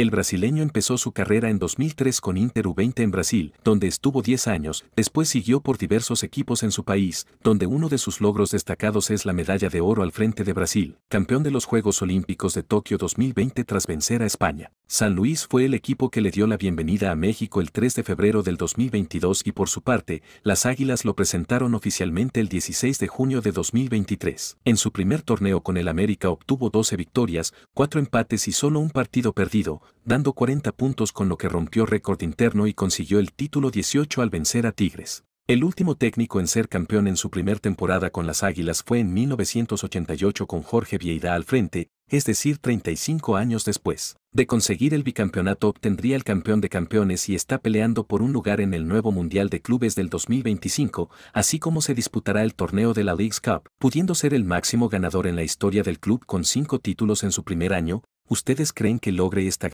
El brasileño empezó su carrera en 2003 con Inter 20 en Brasil, donde estuvo 10 años, después siguió por diversos equipos en su país, donde uno de sus logros destacados es la medalla de oro al frente de Brasil, campeón de los Juegos Olímpicos de Tokio 2020 tras vencer a España. San Luis fue el equipo que le dio la bienvenida a México el 3 de febrero del 2022 y por su parte, las Águilas lo presentaron oficialmente el 16 de junio de 2023. En su primer torneo con el América obtuvo 12 victorias, 4 empates y solo un partido perdido, dando 40 puntos con lo que rompió récord interno y consiguió el título 18 al vencer a Tigres. El último técnico en ser campeón en su primer temporada con las Águilas fue en 1988 con Jorge Vieira al frente, es decir, 35 años después. De conseguir el bicampeonato obtendría el campeón de campeones y está peleando por un lugar en el nuevo Mundial de Clubes del 2025, así como se disputará el torneo de la Leagues Cup, pudiendo ser el máximo ganador en la historia del club con cinco títulos en su primer año. ¿Ustedes creen que logre esta